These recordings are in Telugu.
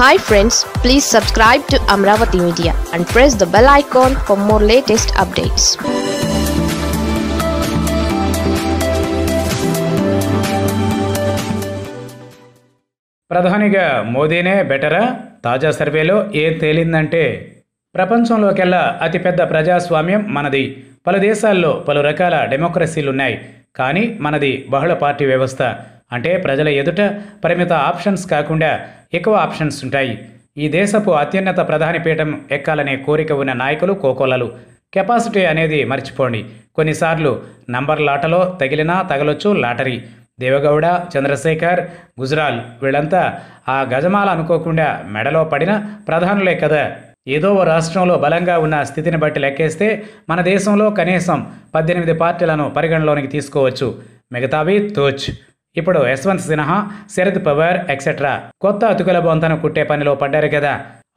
hi friends please subscribe to Amaravati media and press the bell icon for more latest updates ప్రధానిగా మోదీనే బెటరా తాజా సర్వేలో ఏం తేలిందంటే ప్రపంచంలోకెల్లా అతిపెద్ద ప్రజాస్వామ్యం మనది పలు దేశాల్లో పలు రకాల డెమోక్రసీలున్నాయి కానీ మనది బహుళ పార్టీ వ్యవస్థ అంటే ప్రజల ఎదుట పరిమిత ఆప్షన్స్ కాకుండా ఎక్కువ ఆప్షన్స్ ఉంటాయి ఈ దేశపు అత్యున్నత ప్రధాని పీఠం ఎక్కాలనే కోరిక ఉన్న నాయకులు కోకోలలు కెపాసిటీ అనేది మర్చిపోండి కొన్నిసార్లు నంబర్ లాటలో తగిలినా తగలొచ్చు లాటరీ దేవగౌడ చంద్రశేఖర్ గుజరాల్ వీళ్ళంతా ఆ గజమాల అనుకోకుండా మెడలో పడిన ప్రధానులే కదా ఏదో ఓ రాష్ట్రంలో బలంగా ఉన్న స్థితిని బట్టి లెక్కేస్తే మన దేశంలో కనీసం పద్దెనిమిది పార్టీలను పరిగణలోనికి తీసుకోవచ్చు మిగతావి తోచ్ ఇప్పుడు యశ్వంత్ సిన్హా శరద్ పవార్ ఎక్సెట్రా కొత్త అతుకుల బొంతను కుట్టే పనిలో పడ్డారు కదా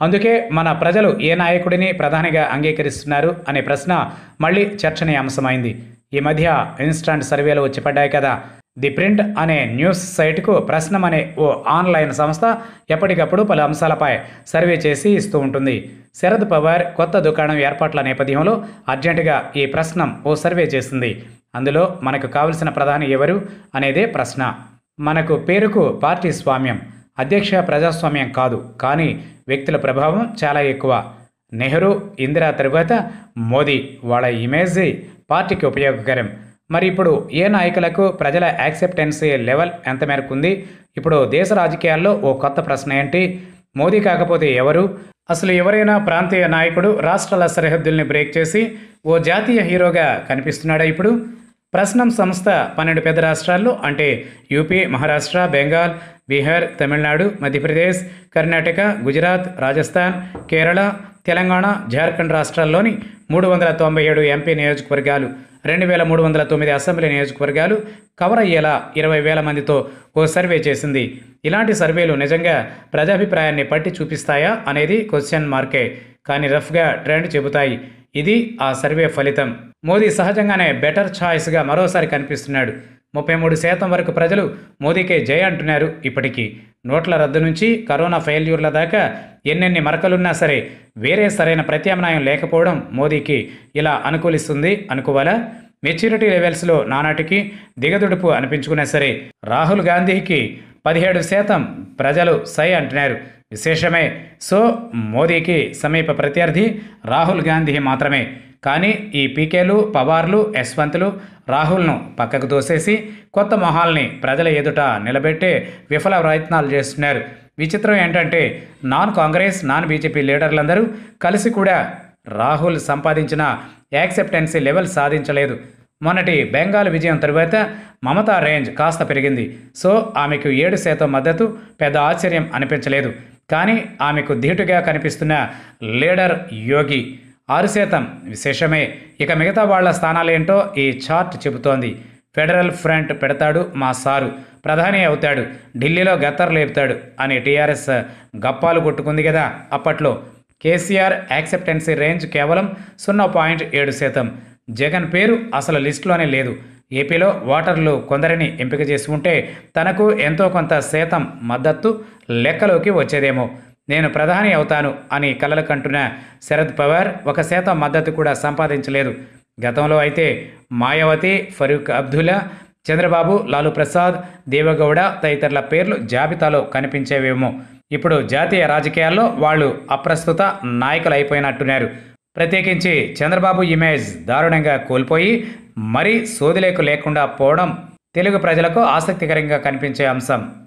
అందుకే మన ప్రజలు ఏ నాయకుడిని ప్రధానిగా అంగీకరిస్తున్నారు అనే ప్రశ్న మళ్ళీ చర్చనీయాంశమైంది ఈ మధ్య ఇన్స్టాంట్ సర్వేలు వచ్చి పడ్డాయి కదా ది ప్రింట్ అనే న్యూస్ సైట్కు ప్రశ్నం అనే ఓ ఆన్లైన్ సంస్థ ఎప్పటికప్పుడు పలు అంశాలపై సర్వే చేసి ఇస్తూ ఉంటుంది శరద్ పవార్ కొత్త దుకాణం ఏర్పాట్ల నేపథ్యంలో అర్జెంటుగా ఈ ప్రశ్నం ఓ సర్వే చేసింది అందులో మనకు కావలసిన ప్రధాని ఎవరు అనేదే ప్రశ్న మనకు పేరుకు పార్టీ స్వామ్యం అధ్యక్ష ప్రజాస్వామ్యం కాదు కానీ వ్యక్తుల ప్రభావం చాలా ఎక్కువ నెహ్రూ ఇందిరా తరువాత మోదీ వాళ్ళ ఇమేజ్ పార్టీకి ఉపయోగకరం మరి ఇప్పుడు ఏ నాయకులకు ప్రజల యాక్సెప్టెన్సీ లెవెల్ ఎంత మేరకు ఉంది ఇప్పుడు దేశ రాజకీయాల్లో ఓ కొత్త ప్రశ్న ఏంటి మోదీ కాకపోతే ఎవరు అసలు ఎవరైనా ప్రాంతీయ నాయకుడు రాష్ట్రాల సరిహద్దుల్ని బ్రేక్ చేసి ఓ జాతీయ హీరోగా కనిపిస్తున్నాడా ఇప్పుడు ప్రశ్నం సంస్థ పన్నెండు పెద్ద రాష్ట్రాల్లో అంటే యూపీ మహారాష్ట్ర బెంగాల్ బీహార్ తమిళనాడు మధ్యప్రదేశ్ కర్ణాటక గుజరాత్ రాజస్థాన్ కేరళ తెలంగాణ జార్ఖండ్ రాష్ట్రాల్లోని మూడు వందల తొంభై ఏడు ఎంపీ నియోజకవర్గాలు రెండు వేల మూడు వందల తొమ్మిది అసెంబ్లీ నియోజకవర్గాలు కవర్ అయ్యేలా ఇరవై వేల మందితో ఓ సర్వే చేసింది ఇలాంటి సర్వేలు నిజంగా ప్రజాభిప్రాయాన్ని పట్టి చూపిస్తాయా అనేది క్వశ్చన్ మార్కే కానీ రఫ్గా ట్రెండ్ చెబుతాయి ఇది ఆ సర్వే ఫలితం మోదీ సహజంగానే బెటర్ ఛాయిస్గా మరోసారి కనిపిస్తున్నాడు ముప్పై మూడు శాతం వరకు ప్రజలు మోదీకే జయ అంటున్నారు ఇప్పటికీ నోట్ల రద్దు నుంచి కరోనా ఫెయిల్యూర్ల దాకా ఎన్నెన్ని మరకలున్నా సరే వేరే సరైన ప్రత్యామ్నాయం లేకపోవడం మోదీకి ఇలా అనుకూలిస్తుంది అనుకోవాలా మెచ్యూరిటీ లెవెల్స్లో నానాటికి దిగదుడుపు అనిపించుకున్నా సరే రాహుల్ గాంధీకి పదిహేడు శాతం ప్రజలు సై అంటున్నారు విశేషమే సో మోదీకి సమీప ప్రత్యర్థి రాహుల్ గాంధీ మాత్రమే కానీ ఈ పీకేలు పవార్లు యశ్వంతులు రాహుల్ను పక్కకు దోసేసి కొత్త మొహాల్ని ప్రజల ఎదుట నిలబెట్టే విఫల ప్రయత్నాలు చేస్తున్నారు విచిత్రం ఏంటంటే నాన్ కాంగ్రెస్ నాన్ బీజేపీ లీడర్లందరూ కలిసి కూడా రాహుల్ సంపాదించిన యాక్సెప్టెన్సీ లెవెల్ సాధించలేదు మొన్నటి బెంగాల్ విజయం తరువాత మమతా రేంజ్ కాస్త పెరిగింది సో ఆమెకు ఏడు శాతం మద్దతు పెద్ద ఆశ్చర్యం అనిపించలేదు కానీ ఆమెకు ధీటుగా కనిపిస్తున్న లీడర్ యోగి ఆరు శాతం విశేషమే ఇక మిగతా వాళ్ల స్థానాలేంటో ఈ చార్ట్ చెబుతోంది ఫెడరల్ ఫ్రంట్ పెడతాడు మా సారు ప్రధాని అవుతాడు ఢిల్లీలో గత్తర్ లేపుతాడు అని టీఆర్ఎస్ గప్పాలు కొట్టుకుంది కదా అప్పట్లో కేసీఆర్ యాక్సెప్టెన్సీ రేంజ్ కేవలం సున్నా పాయింట్ ఏడు శాతం జగన్ పేరు అసలు లిస్టులోనే లేదు ఏపీలో ఓటర్లు కొందరిని ఎంపిక చేసుకుంటే తనకు ఎంతో కొంత శాతం మద్దతు లెక్కలోకి వచ్చేదేమో నేను ప్రధాని అవుతాను అని కలలు కంటున్న శరద్ పవార్ ఒక శాతం మద్దతు కూడా సంపాదించలేదు గతంలో అయితే మాయావతి ఫరూక్ అబ్దుల్లా చంద్రబాబు లాలూ ప్రసాద్ దేవగౌడ తదితరుల పేర్లు జాబితాలో కనిపించేవేమో ఇప్పుడు జాతీయ రాజకీయాల్లో వాళ్ళు అప్రస్తుత నాయకులు అయిపోయినట్టున్నారు ప్రత్యేకించి చంద్రబాబు ఇమేజ్ దారుణంగా కోల్పోయి మరీ సోదిలేకు లేకుండా పోవడం తెలుగు ప్రజలకు ఆసక్తికరంగా కనిపించే అంశం